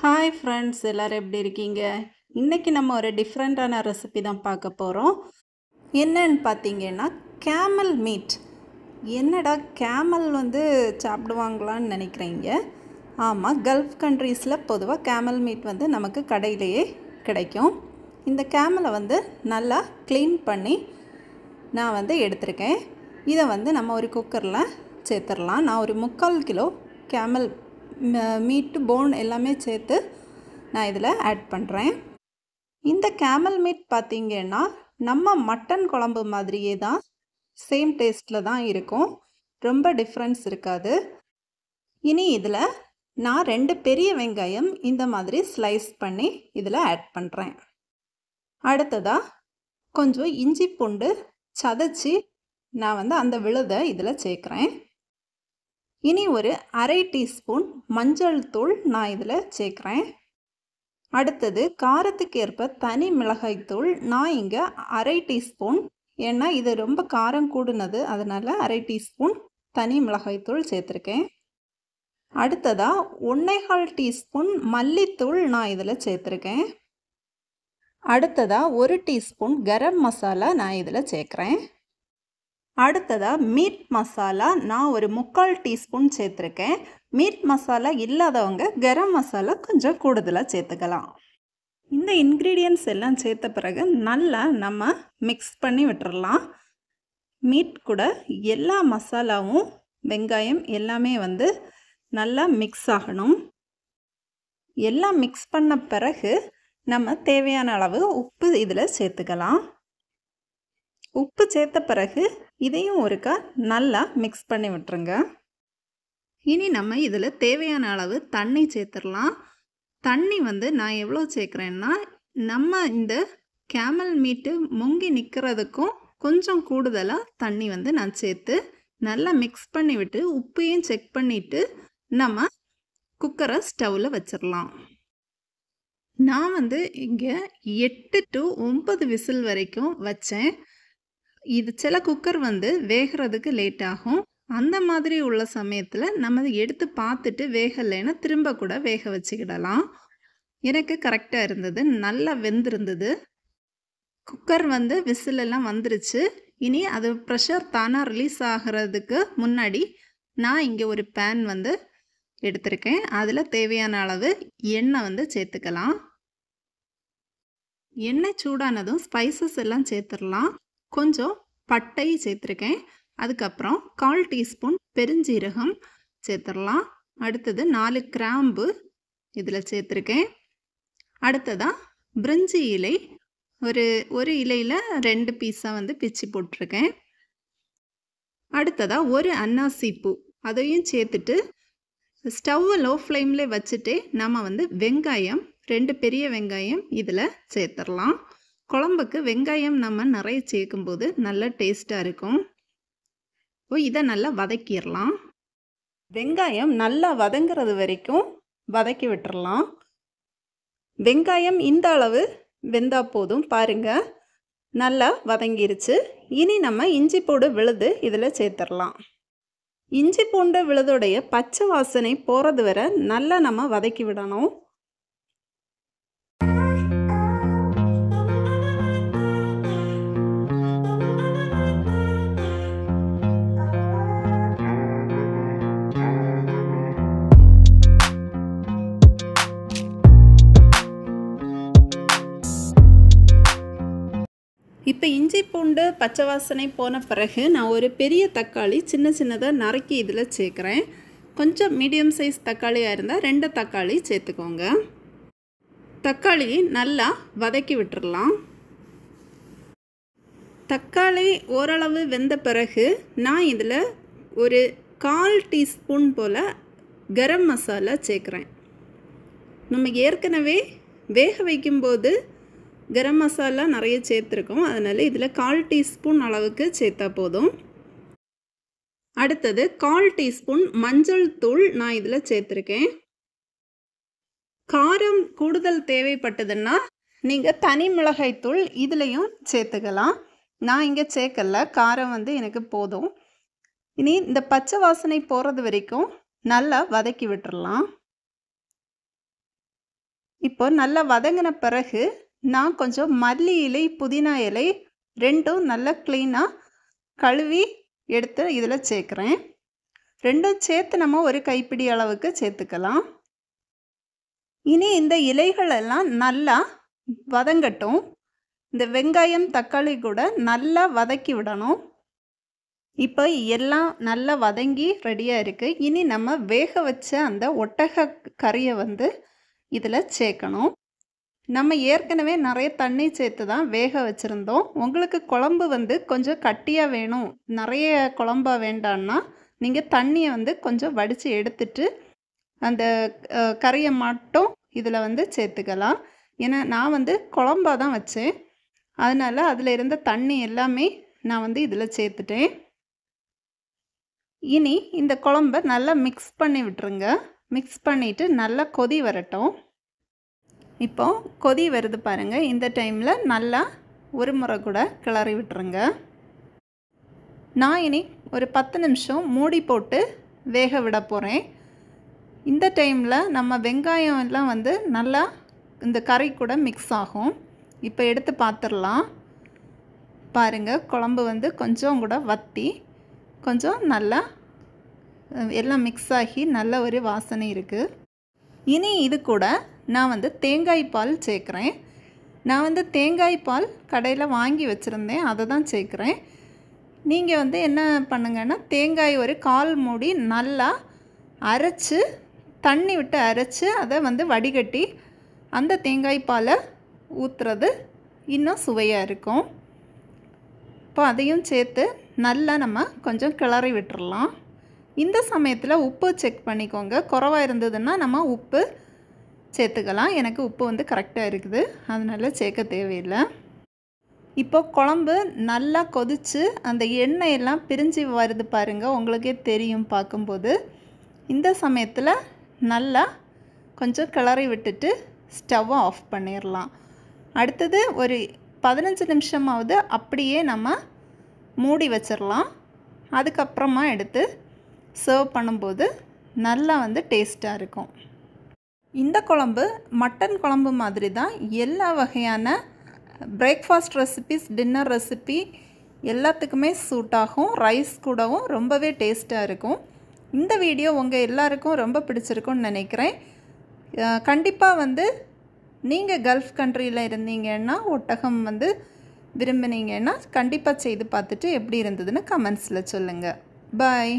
hi friends எல்லோரும் எப்படி இருக்கீங்க இன்றைக்கி நம்ம ஒரு டிஃப்ரெண்ட்டான ரெசிபி தான் பார்க்க போகிறோம் என்னன்னு பார்த்தீங்கன்னா கேமல் மீட் என்னடா கேமல் வந்து சாப்பிடுவாங்களான்னு நினைக்கிறீங்க ஆமாம் கல்ஃப் கண்ட்ரீஸில் பொதுவாக கேமல் மீட் வந்து நமக்கு கடையிலேயே கிடைக்கும் இந்த கேமலை வந்து நல்லா க்ளீன் பண்ணி நான் வந்து எடுத்திருக்கேன் இதை வந்து நம்ம ஒரு குக்கரில் சேர்த்துடலாம் நான் ஒரு முக்கால் கிலோ கேமல் மீட்டு போன் எல்லாமே சேர்த்து நான் இதில் ஆட் பண்ணுறேன் இந்த கேமல் மீட் பார்த்திங்கன்னா நம்ம மட்டன் குழம்பு மாதிரியே தான் சேம் டேஸ்ட்டில் தான் இருக்கும் ரொம்ப டிஃப்ரென்ஸ் இருக்காது இனி இதில் நான் ரெண்டு பெரிய வெங்காயம் இந்த மாதிரி ஸ்லைஸ் பண்ணி இதில் ஆட் பண்ணுறேன் அடுத்ததாக கொஞ்சம் இஞ்சி பூண்டு சதைச்சி நான் வந்து அந்த விழுதை இதில் சேர்க்குறேன் இனி ஒரு அரை டீஸ்பூன் மஞ்சள் தூள் நான் இதில் சேர்க்குறேன் அடுத்தது காரத்துக்கு ஏற்ப தனி மிளகாய் தூள் நான் இங்கே அரை டீஸ்பூன் ஏன்னா இது ரொம்ப காரம் கூடுனது அதனால் அரை டீஸ்பூன் தனி மிளகாய் தூள் சேர்த்துருக்கேன் அடுத்ததாக ஒன்றேகால் டீஸ்பூன் மல்லித்தூள் நான் இதில் சேர்த்துருக்கேன் அடுத்ததாக ஒரு டீஸ்பூன் கரம் மசாலா நான் இதில் சேர்க்குறேன் அடுத்ததாக மீட் மசாலா நான் ஒரு முக்கால் டீஸ்பூன் சேர்த்துருக்கேன் மீட் மசாலா இல்லாதவங்க கரம் மசாலா கொஞ்சம் கூடுதலாக சேர்த்துக்கலாம் இந்த இன்க்ரீடியன்ஸ் எல்லாம் சேர்த்த பிறகு நல்லா நம்ம மிக்ஸ் பண்ணி விட்டுடலாம் மீட் கூட எல்லா மசாலாவும் வெங்காயம் எல்லாமே வந்து நல்லா மிக்ஸ் ஆகணும் எல்லாம் மிக்ஸ் பண்ண பிறகு நம்ம தேவையான அளவு உப்பு இதில் சேர்த்துக்கலாம் உப்பு சேர்த்த பிறகு இதையும் ஒருக்கா நல்லா மிக்ஸ் பண்ணி விட்டுருங்க இனி நம்ம இதில் தேவையான அளவு தண்ணி சேர்த்துடலாம் தண்ணி வந்து நான் எவ்வளோ சேர்க்குறேன்னா நம்ம இந்த கேமல் மீட்டு முங்கி நிற்கிறதுக்கும் கொஞ்சம் கூடுதலாக தண்ணி வந்து நான் சேர்த்து நல்லா மிக்ஸ் பண்ணிவிட்டு உப்பையும் செக் பண்ணிவிட்டு நம்ம குக்கரை ஸ்டவ்வில் வச்சிடலாம் நான் வந்து இங்கே எட்டு டு ஒன்பது விசில் வரைக்கும் வச்சேன் இது சில குக்கர் வந்து வேகிறதுக்கு லேட் ஆகும் அந்த மாதிரி உள்ள சமயத்தில் நம்ம எடுத்து பார்த்துட்டு வேகலைன்னா திரும்ப கூட வேக வச்சுக்கிடலாம் எனக்கு கரெக்டாக இருந்தது நல்லா வெந்திருந்தது குக்கர் வந்து விசிலெல்லாம் வந்துருச்சு இனி அது ப்ரெஷர் தானாக ரிலீஸ் ஆகிறதுக்கு முன்னாடி நான் இங்கே ஒரு பேன் வந்து எடுத்திருக்கேன் அதில் தேவையான அளவு எண்ணெய் வந்து சேர்த்துக்கலாம் எண்ணெய் சூடானதும் ஸ்பைசஸ் எல்லாம் சேர்த்துடலாம் கொஞ்சம் பட்டை சேர்த்துருக்கேன் அதுக்கப்புறம் கால் டீஸ்பூன் பெருஞ்சீரகம் சேர்த்துடலாம் அடுத்தது நாலு கிராம்பு இதில் சேர்த்துருக்கேன் அடுத்ததாக பிரிஞ்சி இலை ஒரு ஒரு இலையில் ரெண்டு பீஸாக வந்து பிச்சு போட்டிருக்கேன் அடுத்ததாக ஒரு அன்னாசிப்பூ அதையும் சேர்த்துட்டு ஸ்டவ்வை லோ ஃப்ளேமில் வச்சுட்டு நம்ம வந்து வெங்காயம் ரெண்டு பெரிய வெங்காயம் இதில் சேர்த்துடலாம் குழம்புக்கு வெங்காயம் நம்ம நிறைய சேர்க்கும்போது நல்ல டேஸ்ட்டாக இருக்கும் ஓ இதை நல்லா வதக்கிடலாம் வெங்காயம் நல்லா வதங்கிறது வரைக்கும் வதக்கி விட்டுறலாம் வெங்காயம் இந்த அளவு வெந்தா போதும் பாருங்கள் நல்லா வதங்கிருச்சு இனி நம்ம இஞ்சி பூண்டு விழுது இதில் சேர்த்துடலாம் இஞ்சி பூண்டு விழுதுடைய பச்சை வாசனை போகிறது வரை நல்லா நம்ம வதக்கி விடணும் இப்போ இஞ்சி பூண்டு பச்சை வாசனை போன பிறகு நான் ஒரு பெரிய தக்காளி சின்ன சின்னதாக நறுக்கி இதில் சேர்க்குறேன் கொஞ்சம் மீடியம் சைஸ் தக்காளியாக இருந்தால் ரெண்டு தக்காளி சேர்த்துக்கோங்க தக்காளியை நல்லா வதக்கி விட்டுடலாம் தக்காளி ஓரளவு வெந்த பிறகு நான் இதில் ஒரு கால் டீஸ்பூன் போல் கரம் மசாலா சேர்க்குறேன் நம்ம ஏற்கனவே வேக வைக்கும்போது கரம் மசாலா நிறைய சேர்த்துருக்கோம் அதனால் இதில் கால் டீஸ்பூன் அளவுக்கு சேர்த்தா போதும் அடுத்தது கால் டீஸ்பூன் மஞ்சள் தூள் நான் இதில் சேர்த்துருக்கேன் காரம் கூடுதல் தேவைப்பட்டதுன்னா நீங்கள் தனி மிளகாய்த்தூள் இதுலேயும் சேர்த்துக்கலாம் நான் இங்கே சேர்க்கல காரம் வந்து எனக்கு போதும் இனி இந்த பச்சை வாசனை போகிறது வரைக்கும் நல்லா வதக்கி விட்டுடலாம் இப்போ நல்லா வதங்கின பிறகு நான் கொஞ்சம் மல்லி இலை புதினா இலை ரெண்டும் நல்லா க்ளீனாக கழுவி எடுத்து இதில் சேர்க்குறேன் ரெண்டும் சேர்த்து நம்ம ஒரு கைப்பிடி அளவுக்கு சேர்த்துக்கலாம் இனி இந்த இலைகளெல்லாம் நல்லா வதங்கட்டும் இந்த வெங்காயம் தக்காளி கூட நல்லா வதக்கி விடணும் இப்போ எல்லாம் நல்லா வதங்கி ரெடியாக இருக்குது இனி நம்ம வேக வச்ச அந்த ஒட்டக கறியை வந்து இதில் சேர்க்கணும் நம்ம ஏற்கனவே நிறைய தண்ணி சேர்த்து தான் வேக வச்சுருந்தோம் உங்களுக்கு குழம்பு வந்து கொஞ்சம் கட்டியாக வேணும் நிறைய குழம்பா வேண்டான்னா நீங்கள் தண்ணியை வந்து கொஞ்சம் வடித்து எடுத்துட்டு அந்த கறியை மட்டும் இதில் வந்து சேர்த்துக்கலாம் ஏன்னா நான் வந்து குழம்பா தான் வச்சேன் அதனால் அதில் இருந்த தண்ணி எல்லாமே நான் வந்து இதில் சேர்த்துட்டேன் இனி இந்த குழம்ப நல்லா மிக்ஸ் பண்ணி விட்டுருங்க மிக்ஸ் பண்ணிவிட்டு நல்லா கொதி வரட்டும் இப்போது கொதி வருது பாருங்கள் இந்த டைமில் நல்லா ஒரு முறை கூட கிளறி விட்டுருங்க நான் இனி ஒரு பத்து நிமிஷம் மூடி போட்டு வேக விட போகிறேன் இந்த டைமில் நம்ம வெங்காயம் எல்லாம் வந்து நல்லா இந்த கறி கூட மிக்ஸ் ஆகும் இப்போ எடுத்து பார்த்துடலாம் பாருங்கள் குழம்பு வந்து கொஞ்சம் கூட வத்தி கொஞ்சம் நல்லா எல்லாம் மிக்ஸ் ஆகி நல்ல ஒரு வாசனை இருக்குது இனி இது கூட நான் வந்து தேங்காய் பால் சேர்க்குறேன் நான் வந்து தேங்காய் பால் கடையில் வாங்கி வச்சுருந்தேன் அதை தான் சேர்க்குறேன் நீங்கள் வந்து என்ன பண்ணுங்கன்னா தேங்காய் ஒரு கால் மூடி நல்லா அரைச்சி தண்ணி விட்டு அரைச்சி அதை வந்து வடிகட்டி அந்த தேங்காய் பாலை ஊற்றுறது இன்னும் சுவையாக இருக்கும் இப்போ அதையும் சேர்த்து நல்லா நம்ம கொஞ்சம் கிளறி விட்டுறலாம் இந்த சமயத்தில் உப்பு செக் பண்ணிக்கோங்க குறவாக இருந்ததுன்னா நம்ம உப்பு சேர்த்துக்கலாம் எனக்கு உப்பு வந்து கரெக்டாக இருக்குது அதனால் சேர்க்க தேவையில்லை இப்போ குழம்பு நல்லா கொதித்து அந்த எண்ணெயெல்லாம் பிரிஞ்சு வருது பாருங்கள் உங்களுக்கே தெரியும் பார்க்கும்போது இந்த சமயத்தில் நல்லா கொஞ்சம் கிளறி விட்டுட்டு ஸ்டவ்வை ஆஃப் பண்ணிடலாம் அடுத்தது ஒரு பதினஞ்சு நிமிஷமாவது அப்படியே நம்ம மூடி வச்சிடலாம் அதுக்கப்புறமா எடுத்து சர்வ் பண்ணும்போது நல்லா வந்து டேஸ்ட்டாக இருக்கும் இந்த குழம்பு மட்டன் குழம்பு மாதிரி தான் எல்லா வகையான பிரேக்ஃபாஸ்ட் ரெசிபிஸ் டின்னர் ரெசிபி எல்லாத்துக்குமே சூட் ஆகும் ரைஸ் கூடவும் ரொம்பவே டேஸ்ட்டாக இருக்கும் இந்த வீடியோ உங்கள் எல்லாருக்கும் ரொம்ப பிடிச்சிருக்கும்னு நினைக்கிறேன் கண்டிப்பாக வந்து நீங்கள் கல்ஃப் கண்ட்ரியில் இருந்தீங்கன்னா ஒட்டகம் வந்து விரும்பினீங்கன்னா கண்டிப்பாக செய்து பார்த்துட்டு எப்படி இருந்ததுன்னு கமெண்ட்ஸில் சொல்லுங்கள் பாய்